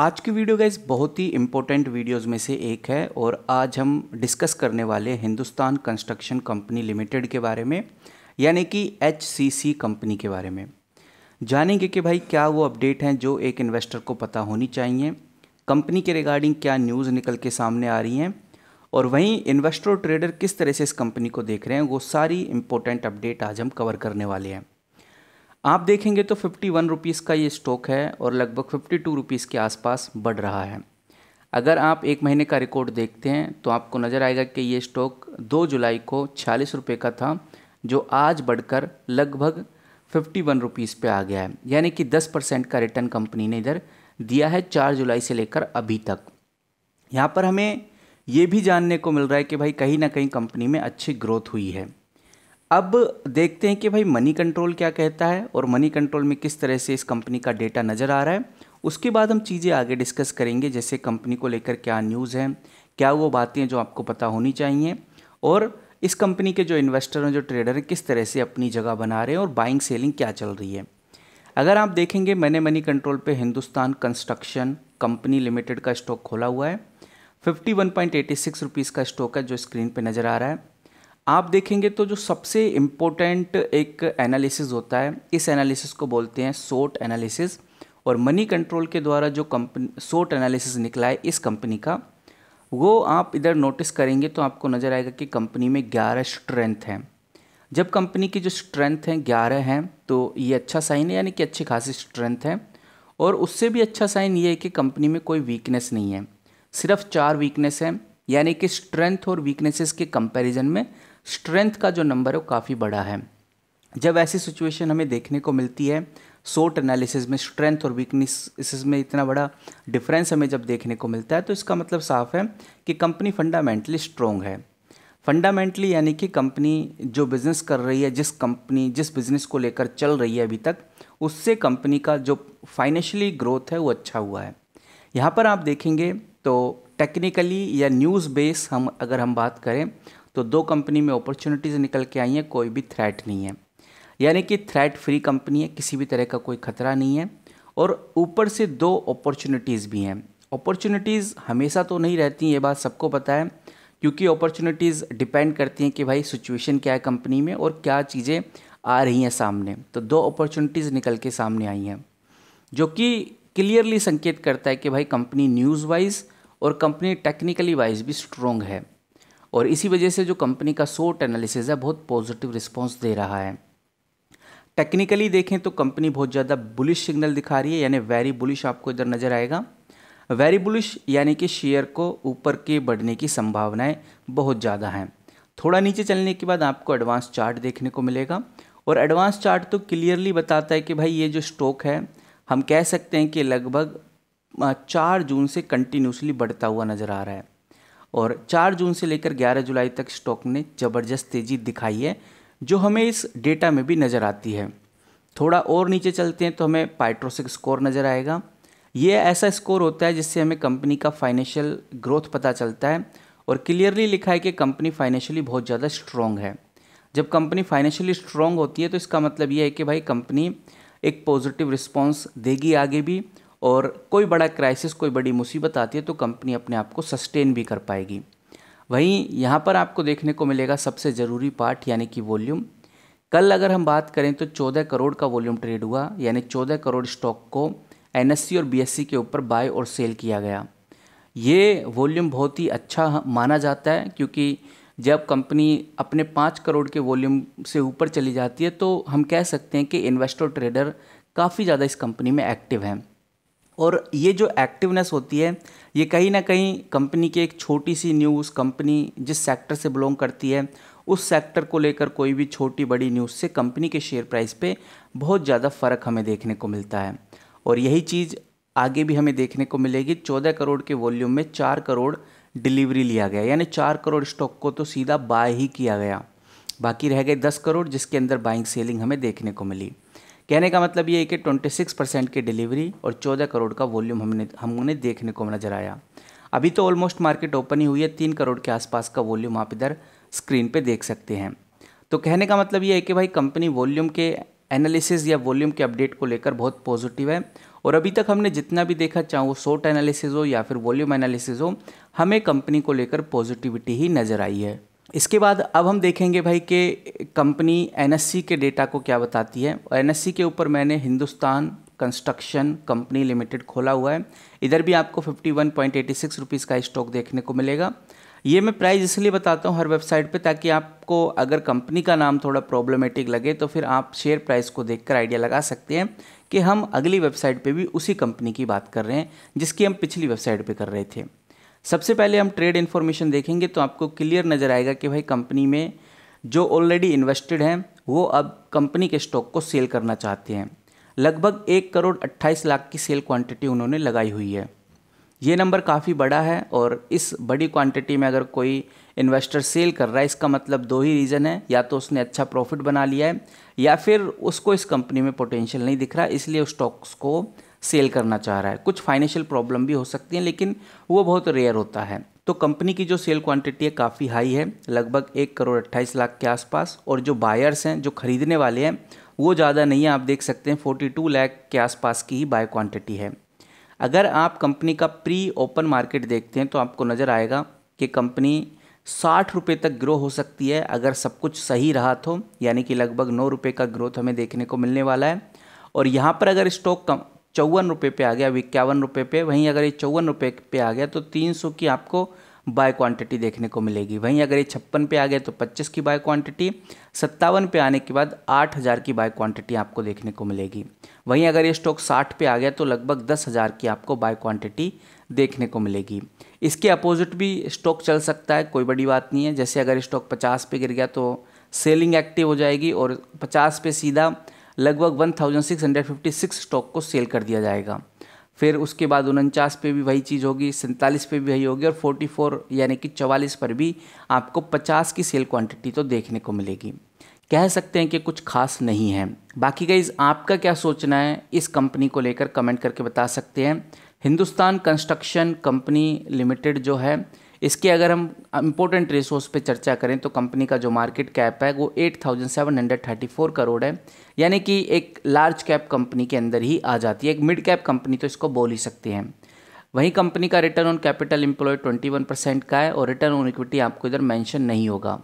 आज की video guys बहुत ही इम्पोर्टेंट वीडियोस में से एक है और आज हम डिस्कस करने वाले हिंदुस्तान कंस्ट्रक्शन कंपनी लिमिटेड के बारे में यानी कि एच कंपनी के बारे में जानेंगे कि भाई क्या वो अपडेट हैं जो एक इन्वेस्टर को पता होनी चाहिए कंपनी के रिगार्डिंग क्या न्यूज़ निकल के सामने आ रही हैं और वहीं इन्वेस्टर ट्रेडर किस तरह से इस कंपनी को देख रहे हैं वो सारी इंपॉर्टेंट अपडेट आज हम कवर करने वाले हैं आप देखेंगे तो फिफ्टी वन रुपीज़ का ये स्टॉक है और लगभग फिफ्टी टू रुपीज़ के आसपास बढ़ रहा है अगर आप एक महीने का रिकॉर्ड देखते हैं तो आपको नज़र आएगा कि ये स्टॉक दो जुलाई को छियालीस रुपये का था जो आज बढ़कर लगभग फिफ्टी वन रुपीज़ पर आ गया है यानी कि दस परसेंट का रिटर्न कंपनी ने इधर दिया है चार जुलाई से लेकर अभी तक यहाँ पर हमें ये भी जानने को मिल रहा है कि भाई कहीं ना कहीं कंपनी में अच्छी ग्रोथ हुई है अब देखते हैं कि भाई मनी कंट्रोल क्या कहता है और मनी कंट्रोल में किस तरह से इस कंपनी का डेटा नज़र आ रहा है उसके बाद हम चीज़ें आगे डिस्कस करेंगे जैसे कंपनी को लेकर क्या न्यूज़ है क्या वो बातें जो आपको पता होनी चाहिए और इस कंपनी के जो इन्वेस्टर हैं जो ट्रेडर हैं किस तरह से अपनी जगह बना रहे हैं और बाइंग सेलिंग क्या चल रही है अगर आप देखेंगे मैंने मनी कंट्रोल पे हिंदुस्तान कंस्ट्रक्शन कंपनी लिमिटेड का स्टॉक खोला हुआ है fifty one point eight six rupees का स्टॉक है जो स्क्रीन पे नज़र आ रहा है आप देखेंगे तो जो सबसे इम्पोर्टेंट एक एनालिसिस होता है इस एनालिसिस को बोलते हैं सोट एनालिसिस और मनी कंट्रोल के द्वारा जो कंपनी सोट एनालिसिस निकला है इस कंपनी का वो आप इधर नोटिस करेंगे तो आपको नज़र आएगा कि कंपनी में ग्यारह स्ट्रेंथ हैं जब कंपनी की जो स्ट्रेंथ हैं ग्यारह हैं तो ये अच्छा साइन है यानी कि अच्छी खासी स्ट्रेंथ है और उससे भी अच्छा साइन ये है कि कंपनी में कोई वीकनेस नहीं है सिर्फ चार वीकनेस हैं यानी कि स्ट्रेंथ और वीकनेसेस के कंपैरिजन में स्ट्रेंथ का जो नंबर है वो काफ़ी बड़ा है जब ऐसी सिचुएशन हमें देखने को मिलती है सोट एनालिसिस में स्ट्रेंथ और वीकनेस में इतना बड़ा डिफरेंस हमें जब देखने को मिलता है तो इसका मतलब साफ है कि कंपनी फंडामेंटली स्ट्रोंग है फंडामेंटली यानी कि कंपनी जो बिज़नेस कर रही है जिस कंपनी जिस बिज़नेस को लेकर चल रही है अभी तक उससे कंपनी का जो फाइनेंशियली ग्रोथ है वो अच्छा हुआ है यहाँ पर आप देखेंगे तो टेक्निकली या न्यूज़ बेस हम अगर हम बात करें तो दो कंपनी में अपॉर्चुनिटीज़ निकल के आई हैं कोई भी थ्रेट नहीं है यानी कि थ्रेट फ्री कंपनी है किसी भी तरह का कोई खतरा नहीं है और ऊपर से दो अपॉर्चुनिटीज़ भी हैं अपॉर्चुनिटीज़ हमेशा तो नहीं रहती ये बात सबको पता है क्योंकि अपॉर्चुनिटीज़ डिपेंड करती हैं कि भाई सिचुएशन क्या है कंपनी में और क्या चीज़ें आ रही हैं सामने तो दो अपॉर्चुनिटीज़ निकल के सामने आई हैं जो कि क्लियरली संकेत करता है कि भाई कंपनी न्यूज़ वाइज और कंपनी टेक्निकली वाइज भी स्ट्रॉन्ग है और इसी वजह से जो कंपनी का सोर्ट एनालिसिस है बहुत पॉजिटिव रिस्पॉन्स दे रहा है टेक्निकली देखें तो कंपनी बहुत ज़्यादा बुलिश सिग्नल दिखा रही है यानी वेरी बुलिश आपको इधर नज़र आएगा वेरी बुलिश यानी कि शेयर को ऊपर के बढ़ने की संभावनाएं बहुत ज़्यादा हैं थोड़ा नीचे चलने के बाद आपको एडवांस चार्ट देखने को मिलेगा और एडवांस चार्ट तो क्लियरली बताता है कि भाई ये जो स्टॉक है हम कह सकते हैं कि लगभग चार जून से कंटिन्यूसली बढ़ता हुआ नज़र आ रहा है और 4 जून से लेकर 11 जुलाई तक स्टॉक ने ज़बरदस्त तेज़ी दिखाई है जो हमें इस डेटा में भी नज़र आती है थोड़ा और नीचे चलते हैं तो हमें पाइट्रोसिक स्कोर नज़र आएगा ये ऐसा स्कोर होता है जिससे हमें कंपनी का फाइनेंशियल ग्रोथ पता चलता है और क्लियरली लिखा है कि कंपनी फाइनेंशियली बहुत ज़्यादा स्ट्रॉन्ग है जब कंपनी फाइनेंशियली स्ट्रॉन्ग होती है तो इसका मतलब ये है कि भाई कंपनी एक पॉजिटिव रिस्पॉन्स देगी आगे भी और कोई बड़ा क्राइसिस कोई बड़ी मुसीबत आती है तो कंपनी अपने आप को सस्टेन भी कर पाएगी वहीं यहाँ पर आपको देखने को मिलेगा सबसे ज़रूरी पार्ट यानी कि वॉल्यूम कल अगर हम बात करें तो 14 करोड़ का वॉल्यूम ट्रेड हुआ यानी 14 करोड़ स्टॉक को एन और बी के ऊपर बाय और सेल किया गया ये वॉल्यूम बहुत ही अच्छा माना जाता है क्योंकि जब कंपनी अपने पाँच करोड़ के वॉल्यूम से ऊपर चली जाती है तो हम कह सकते हैं कि इन्वेस्टर ट्रेडर काफ़ी ज़्यादा इस कंपनी में एक्टिव हैं और ये जो एक्टिवनेस होती है ये कहीं ना कहीं कंपनी की एक छोटी सी न्यूज़ कंपनी जिस सेक्टर से बिलोंग करती है उस सेक्टर को लेकर कोई भी छोटी बड़ी न्यूज़ से कंपनी के शेयर प्राइस पे बहुत ज़्यादा फ़र्क हमें देखने को मिलता है और यही चीज़ आगे भी हमें देखने को मिलेगी चौदह करोड़ के वॉल्यूम में चार करोड़ डिलीवरी लिया गया यानी चार करोड़ स्टॉक को तो सीधा बाय ही किया गया बाकी रह गए दस करोड़ जिसके अंदर बाइंग सेलिंग हमें देखने को मिली कहने का मतलब ये है कि 26 परसेंट की डिलीवरी और 14 करोड़ का वॉल्यूम हमने हमने देखने को नजर आया अभी तो ऑलमोस्ट मार्केट ओपन ही हुई है तीन करोड़ के आसपास का वॉल्यूम आप इधर स्क्रीन पे देख सकते हैं तो कहने का मतलब ये है कि भाई कंपनी वॉल्यूम के एनालिसिस या वॉल्यूम के अपडेट को लेकर बहुत पॉजिटिव है और अभी तक हमने जितना भी देखा चाहे वो शॉर्ट एनालिसिस हो या फिर वॉल्यूम एनालिसिस हो हमें कंपनी को लेकर पॉजिटिविटी ही नज़र आई है इसके बाद अब हम देखेंगे भाई कि कंपनी एन के डेटा को क्या बताती है और एन के ऊपर मैंने हिंदुस्तान कंस्ट्रक्शन कंपनी लिमिटेड खोला हुआ है इधर भी आपको fifty one point eight six rupees का स्टॉक देखने को मिलेगा ये मैं प्राइस इसलिए बताता हूँ हर वेबसाइट पे ताकि आपको अगर कंपनी का नाम थोड़ा प्रॉब्लमेटिक लगे तो फिर आप शेयर प्राइस को देखकर आइडिया लगा सकते हैं कि हम अगली वेबसाइट पे भी उसी कंपनी की बात कर रहे हैं जिसकी हम पिछली वेबसाइट पे कर रहे थे सबसे पहले हम ट्रेड इन्फॉर्मेशन देखेंगे तो आपको क्लियर नज़र आएगा कि भाई कंपनी में जो ऑलरेडी इन्वेस्टेड हैं वो अब कंपनी के स्टॉक को सेल करना चाहते हैं लगभग एक करोड़ अट्ठाईस लाख की सेल क्वांटिटी उन्होंने लगाई हुई है ये नंबर काफ़ी बड़ा है और इस बड़ी क्वांटिटी में अगर कोई इन्वेस्टर सेल कर रहा है इसका मतलब दो ही रीज़न है या तो उसने अच्छा प्रॉफिट बना लिया है या फिर उसको इस कंपनी में पोटेंशियल नहीं दिख रहा इसलिए उस स्टॉक्स को सेल करना चाह रहा है कुछ फाइनेंशियल प्रॉब्लम भी हो सकती हैं लेकिन वो बहुत रेयर होता है तो कंपनी की जो सेल क्वांटिटी है काफ़ी हाई है लगभग एक करोड़ अट्ठाईस लाख के आसपास और जो बायर्स हैं जो खरीदने वाले हैं वो ज़्यादा नहीं है आप देख सकते हैं फोर्टी टू लैख के आसपास की ही बाय क्वांटिटी है अगर आप कंपनी का प्री ओपन मार्केट देखते हैं तो आपको नज़र आएगा कि कंपनी साठ रुपये तक ग्रो हो सकती है अगर सब कुछ सही रहा तो यानी कि लगभग नौ रुपये का ग्रोथ हमें देखने को मिलने वाला है और यहाँ पर अगर स्टॉक चौवन रुपये पे आ गया अभी इक्यावन रुपये पे वहीं अगर ये चौवन रुपये पे आ गया तो तीन सौ की आपको बाय क्वांटिटी देखने को मिलेगी वहीं अगर ये छप्पन पे आ गया तो पच्चीस की बाय क्वांटिटी सत्तावन पे आने के बाद आठ हज़ार की बाय क्वांटिटी आपको देखने को मिलेगी वहीं अगर ये स्टॉक साठ पे आ गया तो लगभग दस हज़ार की आपको बाय क्वांटिटी देखने को मिलेगी इसके अपोजिट भी स्टॉक चल सकता है कोई बड़ी बात नहीं है जैसे अगर स्टॉक पचास पे गिर गया तो सेलिंग एक्टिव हो जाएगी और पचास पे सीधा लगभग 1656 स्टॉक को सेल कर दिया जाएगा फिर उसके बाद उनचास पे भी वही चीज़ होगी सैंतालीस पे भी वही होगी और 44 यानी कि 44 पर भी आपको 50 की सेल क्वांटिटी तो देखने को मिलेगी कह सकते हैं कि कुछ खास नहीं है बाकी गाइज आपका क्या सोचना है इस कंपनी को लेकर कमेंट करके बता सकते हैं हिंदुस्तान कंस्ट्रक्शन कंपनी लिमिटेड जो है इसके अगर हम इंपॉर्टेंट रिसोर्स पे चर्चा करें तो कंपनी का जो मार्केट कैप है वो 8,734 करोड़ है यानी कि एक लार्ज कैप कंपनी के अंदर ही आ जाती है एक मिड कैप कंपनी तो इसको बोल ही सकते हैं वहीं कंपनी का return on capital employ 21 percent का है और रिटर्न ऑन इक्विटी आपको इधर मेंशन नहीं होगा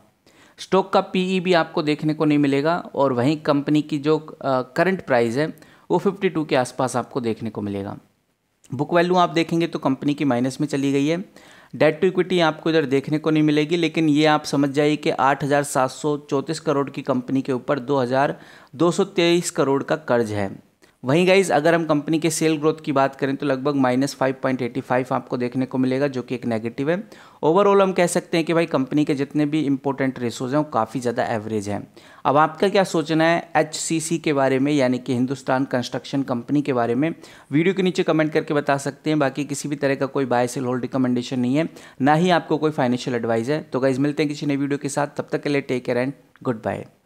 स्टॉक का पी e भी आपको देखने को नहीं मिलेगा और वहीं कंपनी की जो करंट प्राइस है वो 52 के आसपास आपको देखने को मिलेगा बुक वैल्यू आप देखेंगे तो कंपनी की माइनस में चली गई है डेट टू इक्विटी आपको इधर देखने को नहीं मिलेगी लेकिन ये आप समझ जाइए कि आठ हज़ार सात सौ चौंतीस करोड़ की कंपनी के ऊपर दो हज़ार दो सौ तेईस करोड़ का कर्ज है वहीं गाइज अगर हम कंपनी के सेल ग्रोथ की बात करें तो लगभग minus five point eight five आपको देखने को मिलेगा जो कि एक नेगेटिव है ओवरऑल हम कह सकते हैं कि भाई कंपनी के जितने भी इंपॉर्टेंट रेसोज हैं वो काफ़ी ज़्यादा एवरेज हैं अब आपका क्या सोचना है एच के बारे में यानी कि हिंदुस्तान कंस्ट्रक्शन कंपनी के बारे में वीडियो के नीचे कमेंट करके बता सकते हैं बाकी किसी भी तरह का कोई बाय सेल होल्ड रिकमेंडेशन नहीं है ना ही आपको कोई फाइनेंशियल एडवाइस है तो गाइज मिलते हैं किसी नई वीडियो के साथ तब तक के लिए take care and good bye